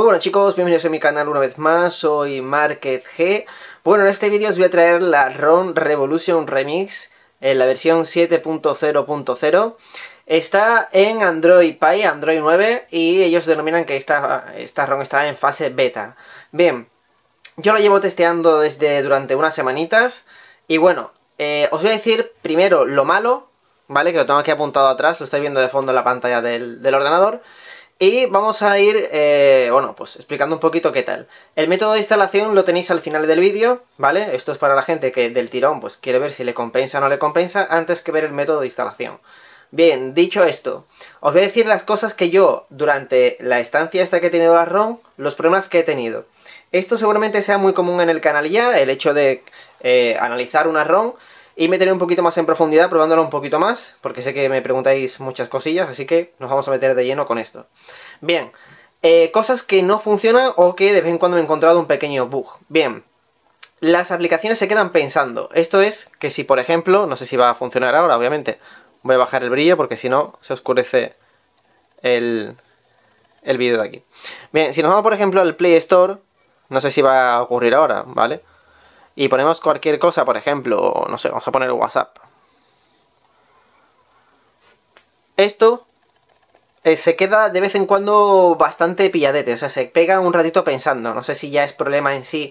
Muy buenas chicos, bienvenidos a mi canal una vez más, soy Market G. Bueno, en este vídeo os voy a traer la ROM Revolution Remix en eh, la versión 7.0.0. Está en Android Pie, Android 9, y ellos denominan que esta, esta ROM está en fase beta. Bien, yo lo llevo testeando desde durante unas semanitas, y bueno, eh, os voy a decir primero lo malo, ¿vale? Que lo tengo aquí apuntado atrás, lo estáis viendo de fondo en la pantalla del, del ordenador. Y vamos a ir, eh, bueno, pues explicando un poquito qué tal. El método de instalación lo tenéis al final del vídeo, ¿vale? Esto es para la gente que del tirón pues quiere ver si le compensa o no le compensa antes que ver el método de instalación. Bien, dicho esto, os voy a decir las cosas que yo, durante la estancia esta que he tenido la ROM, los problemas que he tenido. Esto seguramente sea muy común en el canal ya, el hecho de eh, analizar una ROM y meteré un poquito más en profundidad probándolo un poquito más, porque sé que me preguntáis muchas cosillas, así que nos vamos a meter de lleno con esto. Bien, eh, cosas que no funcionan o que de vez en cuando he encontrado un pequeño bug. Bien, las aplicaciones se quedan pensando. Esto es que si, por ejemplo, no sé si va a funcionar ahora, obviamente, voy a bajar el brillo porque si no se oscurece el, el vídeo de aquí. Bien, si nos vamos, por ejemplo, al Play Store, no sé si va a ocurrir ahora, ¿vale? y ponemos cualquier cosa, por ejemplo, no sé, vamos a poner WhatsApp. Esto eh, se queda de vez en cuando bastante pilladete, o sea, se pega un ratito pensando, no sé si ya es problema en sí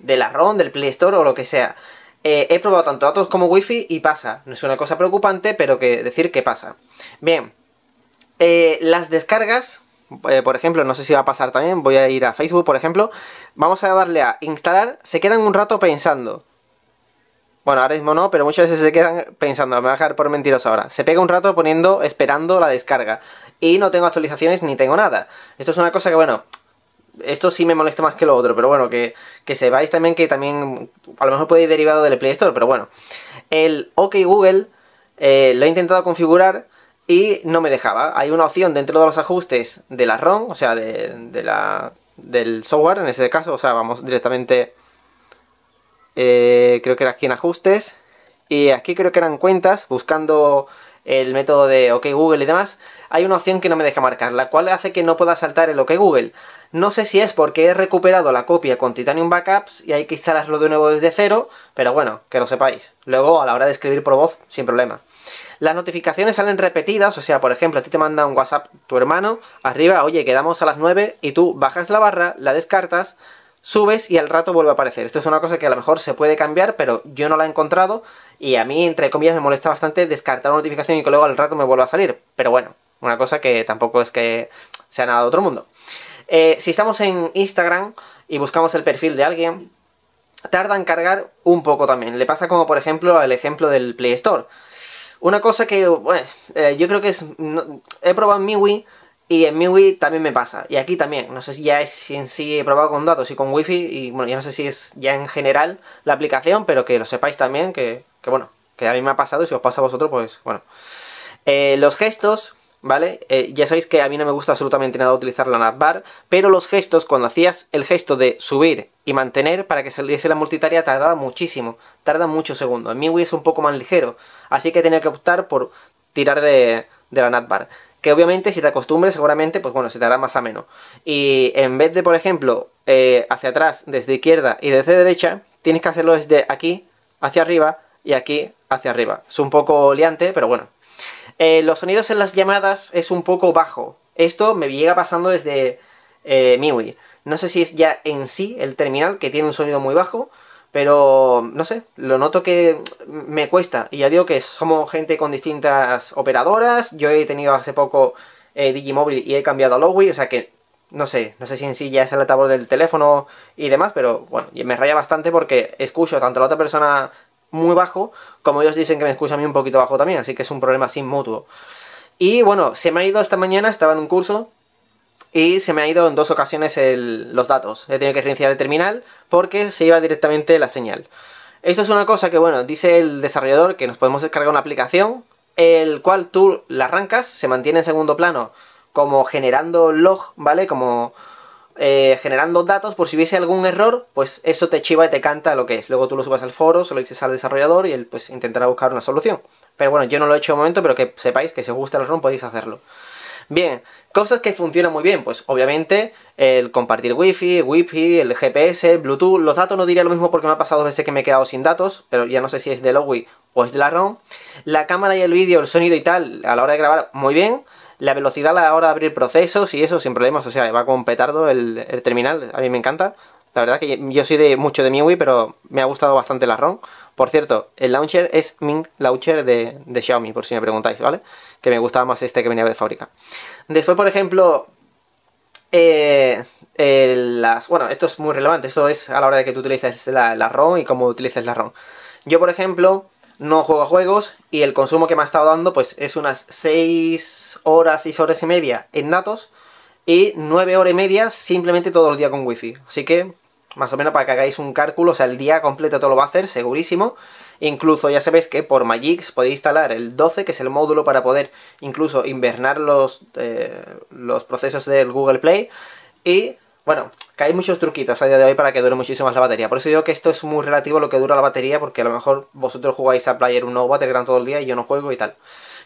de la ROM, del Play Store o lo que sea. Eh, he probado tanto datos como wifi y pasa, no es una cosa preocupante, pero que decir que pasa. Bien, eh, las descargas eh, por ejemplo, no sé si va a pasar también, voy a ir a Facebook, por ejemplo, vamos a darle a instalar, se quedan un rato pensando. Bueno, ahora mismo no, pero muchas veces se quedan pensando, me voy a dejar por mentiroso ahora. Se pega un rato poniendo, esperando la descarga. Y no tengo actualizaciones ni tengo nada. Esto es una cosa que, bueno, esto sí me molesta más que lo otro, pero bueno, que, que sepáis también que también a lo mejor puede ir derivado del Play Store, pero bueno. El OK Google eh, lo he intentado configurar y no me dejaba. Hay una opción dentro de los ajustes de la ROM, o sea, de, la, del software en este caso, o sea, vamos directamente, eh, creo que era aquí en ajustes, y aquí creo que eran cuentas, buscando el método de OK Google y demás, hay una opción que no me deja marcar, la cual hace que no pueda saltar el OK Google. No sé si es porque he recuperado la copia con Titanium Backups y hay que instalarlo de nuevo desde cero, pero bueno, que lo sepáis. Luego, a la hora de escribir por voz, sin problema. Las notificaciones salen repetidas, o sea, por ejemplo, a ti te manda un WhatsApp tu hermano, arriba, oye, quedamos a las 9 y tú bajas la barra, la descartas, subes y al rato vuelve a aparecer. Esto es una cosa que a lo mejor se puede cambiar, pero yo no la he encontrado y a mí, entre comillas, me molesta bastante descartar una notificación y que luego al rato me vuelva a salir. Pero bueno, una cosa que tampoco es que sea nada de otro mundo. Eh, si estamos en Instagram y buscamos el perfil de alguien, tarda en cargar un poco también. Le pasa como por ejemplo al ejemplo del Play Store. Una cosa que, bueno, eh, yo creo que es... he probado en MIUI y en MIUI también me pasa. Y aquí también. No sé si ya es si sí he probado con datos y con wifi. Y bueno, ya no sé si es ya en general la aplicación, pero que lo sepáis también que, que bueno, que a mí me ha pasado y si os pasa a vosotros, pues bueno. Eh, los gestos ¿vale? Eh, ya sabéis que a mí no me gusta absolutamente nada utilizar la navbar, pero los gestos, cuando hacías el gesto de subir y mantener para que saliese la multitarea tardaba muchísimo, tarda mucho segundo En Wii es un poco más ligero, así que tenía que optar por tirar de, la navbar. Que obviamente si te acostumbres seguramente, pues bueno, se te hará más ameno. Y en vez de, por ejemplo, eh, hacia atrás, desde izquierda y desde derecha, tienes que hacerlo desde aquí hacia arriba y aquí hacia arriba. Es un poco liante, pero bueno, eh, los sonidos en las llamadas es un poco bajo. Esto me llega pasando desde eh, MIUI. No sé si es ya en sí el terminal, que tiene un sonido muy bajo, pero no sé, lo noto que me cuesta. Y ya digo que somos gente con distintas operadoras. Yo he tenido hace poco eh, Digimóvil y he cambiado a Lowy, o sea que no sé, no sé si en sí ya es el altavoz del teléfono y demás, pero bueno, me raya bastante porque escucho tanto a la otra persona muy bajo, como ellos dicen que me escucha a mí un poquito bajo también, así que es un problema sin mutuo. Y bueno, se me ha ido esta mañana, estaba en un curso, y se me ha ido en dos ocasiones los datos. He tenido que reiniciar el terminal porque se iba directamente la señal. Esto es una cosa que, bueno, dice el desarrollador que nos podemos descargar una aplicación, el cual tú la arrancas, se mantiene en segundo plano como generando log, ¿vale? Como eh, generando datos por si hubiese algún error, pues eso te chiva y te canta lo que es. Luego tú lo subas al foro, se lo dices al desarrollador y él pues intentará buscar una solución. Pero bueno, yo no lo he hecho de momento, pero que sepáis que si os gusta el ROM podéis hacerlo. Bien, cosas que funcionan muy bien, pues obviamente el compartir wifi, wifi, el GPS, bluetooth, los datos no diría lo mismo porque me ha pasado dos veces que me he quedado sin datos, pero ya no sé si es de wi o es de la ROM. La cámara y el vídeo, el sonido y tal, a la hora de grabar, muy bien. La velocidad a la hora de abrir procesos y eso sin problemas, o sea, va con petardo el, terminal, a mí me encanta. La verdad que yo soy de mucho de MIUI, pero me ha gustado bastante la ROM. Por cierto, el launcher es Ming Launcher de, Xiaomi, por si me preguntáis, ¿vale? Que me gustaba más este que venía de fábrica. Después, por ejemplo, eh, eh, las, bueno, esto es muy relevante, esto es a la hora de que tú utilices la, la ROM y cómo utilices la ROM. Yo, por ejemplo, no juego a juegos y el consumo que me ha estado dando pues es unas 6 horas, 6 horas y media en datos y 9 horas y media simplemente todo el día con wifi. Así que más o menos para que hagáis un cálculo, o sea, el día completo todo lo va a hacer, segurísimo. Incluso ya sabéis que por Magix podéis instalar el 12, que es el módulo para poder incluso invernar los, eh, los procesos del Google Play. Y bueno, hay muchos truquitos a día de hoy para que dure muchísimo más la batería. Por eso digo que esto es muy relativo lo que dura la batería, porque a lo mejor vosotros jugáis a Player 1 o Battleground todo el día y yo no juego y tal.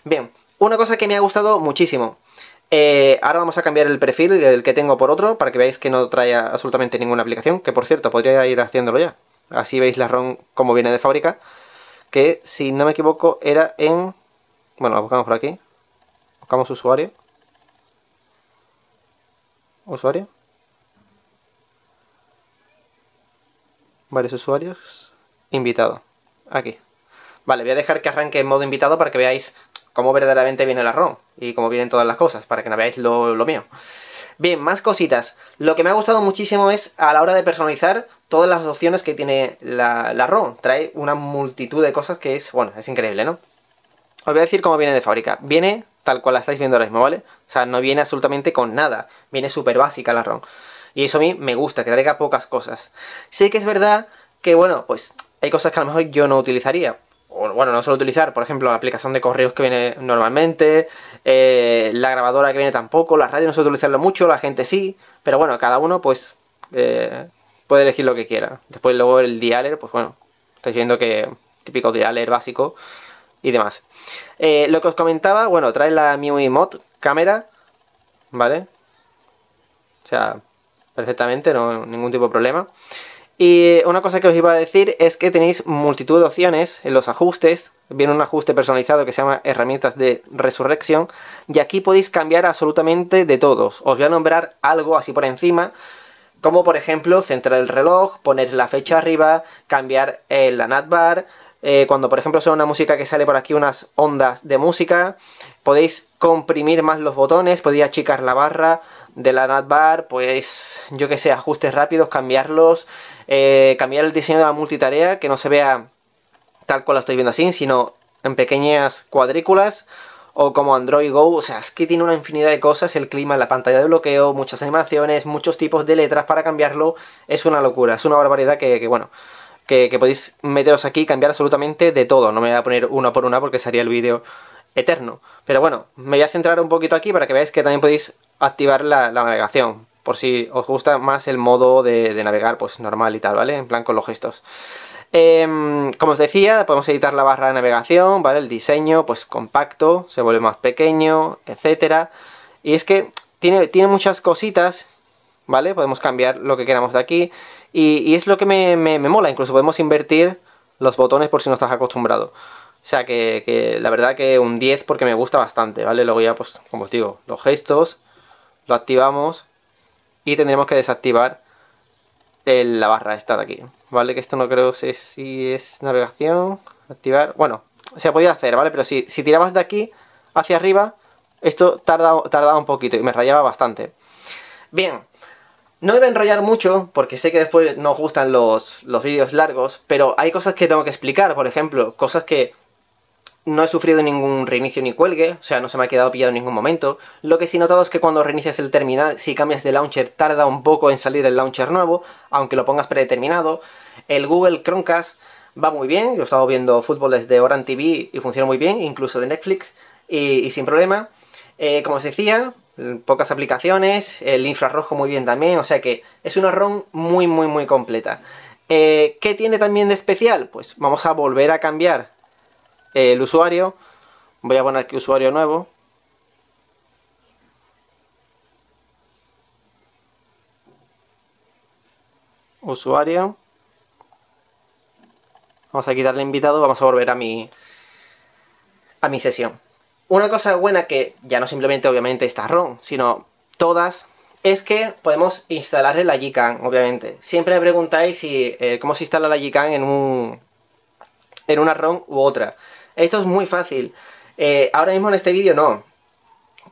Bien, una cosa que me ha gustado muchísimo. Eh, ahora vamos a cambiar el perfil del que tengo por otro, para que veáis que no trae absolutamente ninguna aplicación. Que por cierto, podría ir haciéndolo ya. Así veis la ROM como viene de fábrica. Que si no me equivoco era en... Bueno, la buscamos por aquí. Buscamos usuario. Usuario. varios usuarios, invitado, aquí. Vale, voy a dejar que arranque en modo invitado para que veáis cómo verdaderamente viene la ROM y cómo vienen todas las cosas, para que no veáis lo, lo mío. Bien, más cositas. Lo que me ha gustado muchísimo es a la hora de personalizar todas las opciones que tiene la, la ROM. Trae una multitud de cosas que es, bueno, es increíble, ¿no? Os voy a decir cómo viene de fábrica. Viene tal cual la estáis viendo ahora mismo, ¿vale? O sea, no viene absolutamente con nada. Viene súper básica la ROM. Y eso a mí me gusta, que traiga pocas cosas. Sé que es verdad que, bueno, pues hay cosas que a lo mejor yo no utilizaría. O, bueno, no suelo utilizar, por ejemplo, la aplicación de correos que viene normalmente, eh, la grabadora que viene tampoco, la radio no suelo utilizarlo mucho, la gente sí, pero bueno, cada uno pues eh, puede elegir lo que quiera. Después luego el dialer, pues bueno, estáis viendo que típico dialer básico y demás. Eh, lo que os comentaba, bueno, trae la MIUI Mod cámara, ¿vale? O sea, perfectamente, no ningún tipo de problema. Y una cosa que os iba a decir es que tenéis multitud de opciones en los ajustes. Viene un ajuste personalizado que se llama herramientas de resurrección. Y aquí podéis cambiar absolutamente de todos. Os voy a nombrar algo así por encima. Como por ejemplo centrar el reloj, poner la fecha arriba, cambiar eh, la navbar. Eh, cuando por ejemplo suena una música que sale por aquí unas ondas de música. Podéis comprimir más los botones, podéis achicar la barra, de la natbar pues yo que sé, ajustes rápidos, cambiarlos, eh, cambiar el diseño de la multitarea, que no se vea tal cual la estoy viendo así, sino en pequeñas cuadrículas o como Android Go, o sea, es que tiene una infinidad de cosas, el clima, la pantalla de bloqueo, muchas animaciones, muchos tipos de letras para cambiarlo, es una locura, es una barbaridad que, bueno, que, podéis meteros aquí y cambiar absolutamente de todo, no me voy a poner una por una porque sería el vídeo eterno. Pero bueno, me voy a centrar un poquito aquí para que veáis que también podéis activar la, navegación, por si os gusta más el modo de, navegar pues normal y tal, ¿vale? En plan con los gestos. Em, como os decía, podemos editar la barra de navegación, ¿vale? El diseño, pues compacto, se vuelve más pequeño, etcétera. Y es que tiene, tiene muchas cositas, ¿vale? Podemos cambiar lo que queramos de aquí. Y, es lo que me, me, me mola, incluso podemos invertir los botones por si no estás acostumbrado. O sea que, la verdad que un 10 porque me gusta bastante, ¿vale? Luego ya, pues, como os digo, los gestos, lo activamos y tendremos que desactivar la barra esta de aquí, ¿vale? Que esto no creo sé si es navegación, activar... Bueno, se podía hacer, ¿vale? Pero si, tirabas de aquí hacia arriba, esto tarda, tardaba un poquito y me rayaba bastante. Bien, no iba a enrollar mucho, porque sé que después no gustan los, los vídeos largos, pero hay cosas que tengo que explicar, por ejemplo, cosas que no he sufrido ningún reinicio ni cuelgue, o sea, no se me ha quedado pillado en ningún momento. Lo que sí he notado es que cuando reinicias el terminal, si cambias de launcher, tarda un poco en salir el launcher nuevo, aunque lo pongas predeterminado. El Google Chromecast va muy bien, yo he estado viendo fútbol desde Oran TV y funciona muy bien, incluso de Netflix, y, sin problema. Eh, como os decía, pocas aplicaciones, el infrarrojo muy bien también, o sea que es una ROM muy muy muy completa. Eh, ¿Qué tiene también de especial? Pues vamos a volver a cambiar el usuario. Voy a poner aquí usuario nuevo. Usuario. Vamos a quitarle invitado, vamos a volver a mi, a mi sesión. Una cosa buena que ya no simplemente obviamente está ROM, sino todas, es que podemos instalarle la GCAN, obviamente. Siempre me preguntáis si, eh, cómo se instala la GCAN en, un, en una ROM u otra. Esto es muy fácil. Eh, ahora mismo en este vídeo no.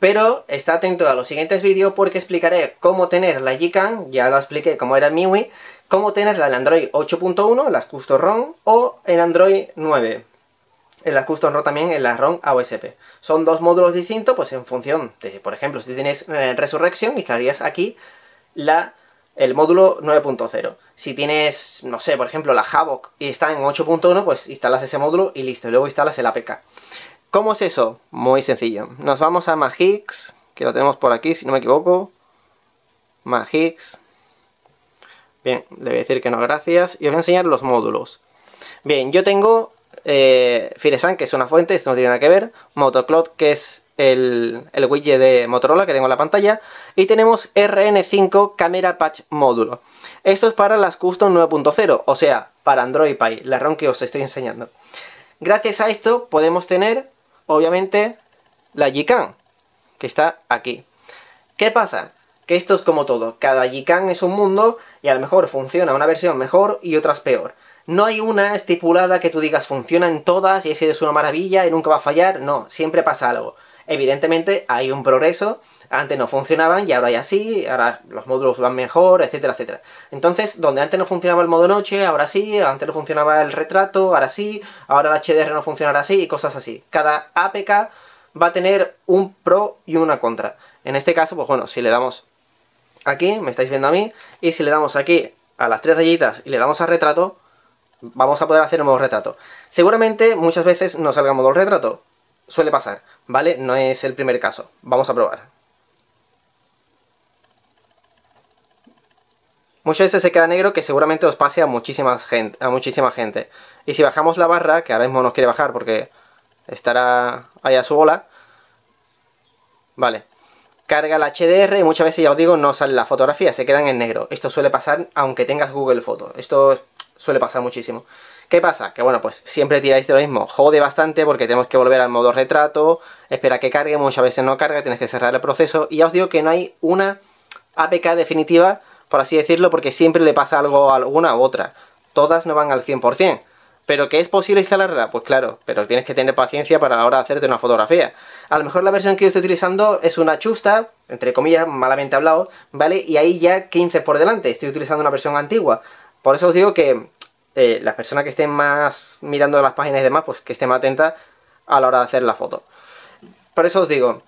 Pero está atento a los siguientes vídeos porque explicaré cómo tener la Gcam, ya lo expliqué cómo era MIUI, cómo tenerla en Android 8.1, las Custom ROM, o en Android 9. En las Custom ROM también, en las ROM AOSP. Son dos módulos distintos, pues en función de, por ejemplo, si tienes eh, Resurrection, instalarías aquí la, el módulo 9.0. Si tienes, no sé, por ejemplo, la Havoc y está en 8.1, pues instalas ese módulo y listo. luego instalas el APK. ¿Cómo es eso? Muy sencillo. Nos vamos a Magix, que lo tenemos por aquí, si no me equivoco. Magix. Bien, le voy a decir que no, gracias. Y os voy a enseñar los módulos. Bien, yo tengo eh, Firesan, que es una fuente, esto no tiene nada que ver. Motoclot, que es el, el, widget de Motorola que tengo en la pantalla. Y tenemos RN5 Camera Patch Módulo. Esto es para las Custom 9.0, o sea, para Android Pie, la ROM que os estoy enseñando. Gracias a esto podemos tener, obviamente, la GCAN, que está aquí. ¿Qué pasa? Que esto es como todo, cada GCAN es un mundo y a lo mejor funciona una versión mejor y otras peor. No hay una estipulada que tú digas funciona en todas y ese es una maravilla y nunca va a fallar, no, siempre pasa algo. Evidentemente hay un progreso antes no funcionaban y ahora ya sí, ahora los módulos van mejor, etcétera, etcétera. Entonces, donde antes no funcionaba el modo noche, ahora sí, antes no funcionaba el retrato, ahora sí, ahora el HDR no funcionará así y cosas así. Cada APK va a tener un pro y una contra. En este caso, pues bueno, si le damos aquí, me estáis viendo a mí, y si le damos aquí a las tres rayitas y le damos a retrato, vamos a poder hacer un nuevo retrato. Seguramente muchas veces no salga modo retrato, suele pasar, ¿vale? No es el primer caso. Vamos a probar. Muchas veces se queda negro que seguramente os pase a, muchísima gente, a muchísima gente. Y si bajamos la barra, que ahora mismo nos quiere bajar porque estará ahí a su bola. Vale. Carga la HDR y muchas veces, ya os digo, no sale la fotografía, se quedan en negro. Esto suele pasar aunque tengas Google Fotos. Esto suele pasar muchísimo. ¿Qué pasa? Que bueno, pues siempre tiráis de lo mismo. Jode bastante porque tenemos que volver al modo retrato, espera que cargue, muchas veces no carga, tienes que cerrar el proceso. Y ya os digo que no hay una APK definitiva por así decirlo, porque siempre le pasa algo a alguna u otra. Todas no van al 100%. ¿Pero que es posible instalarla? Pues claro, pero tienes que tener paciencia para la hora de hacerte una fotografía. A lo mejor la versión que yo estoy utilizando es una chusta, entre comillas, malamente hablado, ¿vale? Y ahí ya 15 por delante, estoy utilizando una versión antigua. Por eso os digo que eh, las personas que estén más mirando las páginas y demás, pues que estén más atentas a la hora de hacer la foto. Por eso os digo,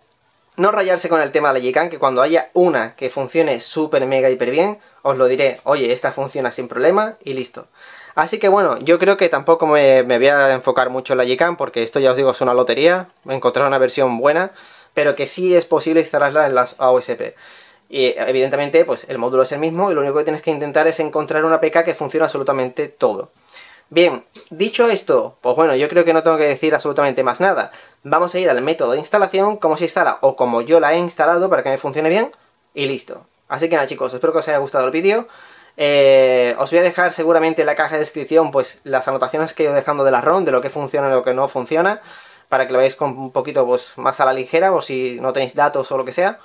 no rayarse con el tema de la Gcam, que cuando haya una que funcione súper, mega, hiper bien, os lo diré, oye, esta funciona sin problema y listo. Así que bueno, yo creo que tampoco me, voy a enfocar mucho en la Gcam, porque esto ya os digo, es una lotería, encontrar una versión buena, pero que sí es posible instalarla en las AOSP. Y evidentemente, pues el módulo es el mismo y lo único que tienes que intentar es encontrar una PK que funcione absolutamente todo. Bien, dicho esto, pues bueno, yo creo que no tengo que decir absolutamente más nada vamos a ir al método de instalación, cómo se instala o como yo la he instalado para que me funcione bien, y listo. Así que nada chicos, espero que os haya gustado el vídeo. Eh, os voy a dejar seguramente en la caja de descripción pues las anotaciones que he ido dejando de la ROM, de lo que funciona y lo que no funciona, para que lo veáis con un poquito pues, más a la ligera, o si no tenéis datos o lo que sea.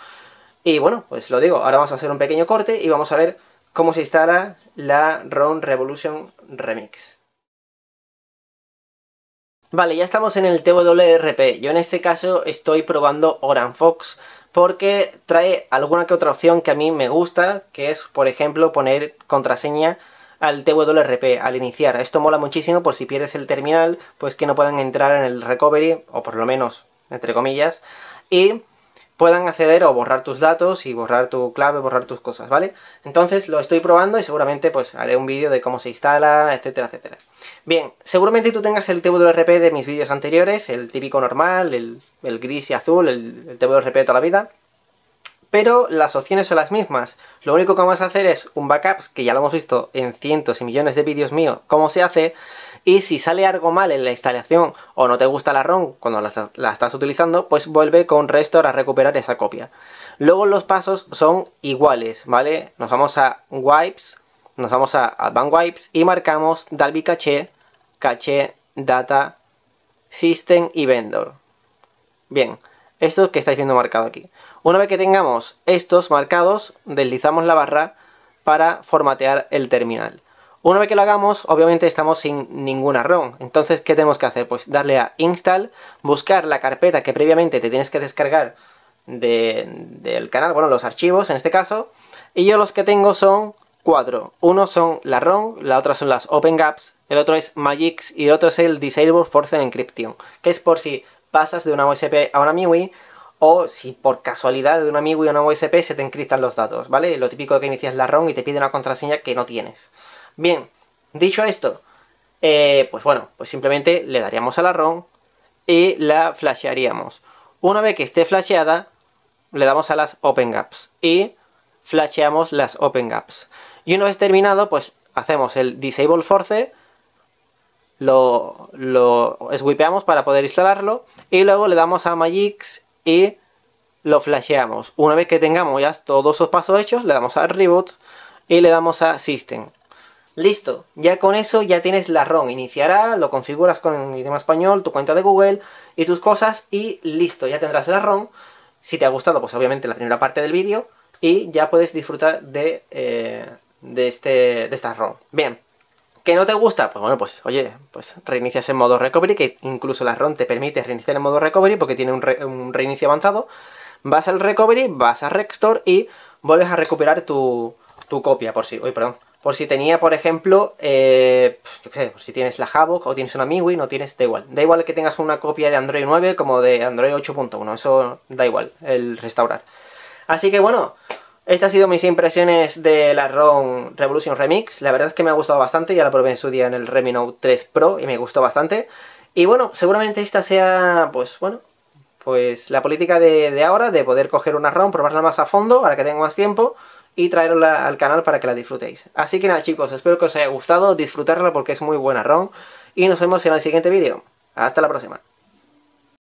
Y bueno, pues lo digo, ahora vamos a hacer un pequeño corte y vamos a ver cómo se instala la ROM Revolution Remix. Vale, ya estamos en el TWRP. Yo en este caso estoy probando Oran Fox porque trae alguna que otra opción que a mí me gusta, que es, por ejemplo, poner contraseña al TWRP al iniciar. Esto mola muchísimo por si pierdes el terminal, pues que no puedan entrar en el recovery, o por lo menos, entre comillas, y puedan acceder o borrar tus datos y borrar tu clave, borrar tus cosas, ¿vale? Entonces lo estoy probando y seguramente pues haré un vídeo de cómo se instala, etcétera, etcétera. Bien, seguramente tú tengas el TWRP de mis vídeos anteriores, el típico normal, el, gris y azul, el, el TWRP de toda la vida, pero las opciones son las mismas. Lo único que vamos a hacer es un backup, que ya lo hemos visto en cientos y millones de vídeos míos, cómo se hace, y si sale algo mal en la instalación o no te gusta la ROM cuando la, estás utilizando, pues vuelve con Restore a recuperar esa copia. Luego los pasos son iguales, ¿vale? Nos vamos a Wipes, nos vamos a Advanced Wipes y marcamos Dalby Cache, Cache, Data, System y Vendor. Bien, esto que estáis viendo marcado aquí. Una vez que tengamos estos marcados, deslizamos la barra para formatear el terminal. Una vez que lo hagamos, obviamente estamos sin ninguna ROM. Entonces, ¿qué tenemos que hacer? Pues darle a Install, buscar la carpeta que previamente te tienes que descargar del canal, bueno, los archivos en este caso. Y yo los que tengo son cuatro. Uno son la ROM, la otra son las Open Gaps, el otro es Magix y el otro es el Disable Force Encryption, que es por si pasas de una OSP a una MIUI o si por casualidad de una MIUI a una OSP se te encriptan los datos, ¿vale? Lo típico que inicias la ROM y te pide una contraseña que no tienes. Bien, dicho esto, eh, pues bueno, pues simplemente le daríamos a la ROM y la flashearíamos. Una vez que esté flasheada, le damos a las Open Gaps y flasheamos las Open Gaps. Y una vez terminado, pues hacemos el Disable Force, lo, lo swipeamos para poder instalarlo y luego le damos a Magix y lo flasheamos. Una vez que tengamos ya todos esos pasos hechos, le damos a Reboot y le damos a System. Listo, ya con eso ya tienes la ROM, iniciará, lo configuras con idioma español, tu cuenta de Google y tus cosas y listo, ya tendrás la ROM. Si te ha gustado, pues obviamente la primera parte del vídeo y ya puedes disfrutar de, eh, de, este, de esta ROM. Bien, ¿qué no te gusta? Pues bueno, pues oye, pues reinicias en modo recovery, que incluso la ROM te permite reiniciar en modo recovery porque tiene un, reinicio avanzado. Vas al recovery, vas a recstore y vuelves a recuperar tu, copia por si... Sí. Uy, perdón por si tenía, por ejemplo, eh, yo qué sé, si tienes la Havoc o tienes una MIUI, no tienes, da igual. Da igual que tengas una copia de Android 9 como de Android 8.1, eso da igual, el restaurar. Así que bueno, estas han sido mis impresiones de la ROM Revolution Remix. La verdad es que me ha gustado bastante, ya la probé en su día en el Redmi Note 3 Pro y me gustó bastante. Y bueno, seguramente esta sea, pues bueno, pues la política de, de ahora, de poder coger una ROM, probarla más a fondo, para que tengo más tiempo y traerla al canal para que la disfrutéis. Así que nada chicos, espero que os haya gustado, disfrutarla porque es muy buena ron y nos vemos en el siguiente vídeo. Hasta la próxima.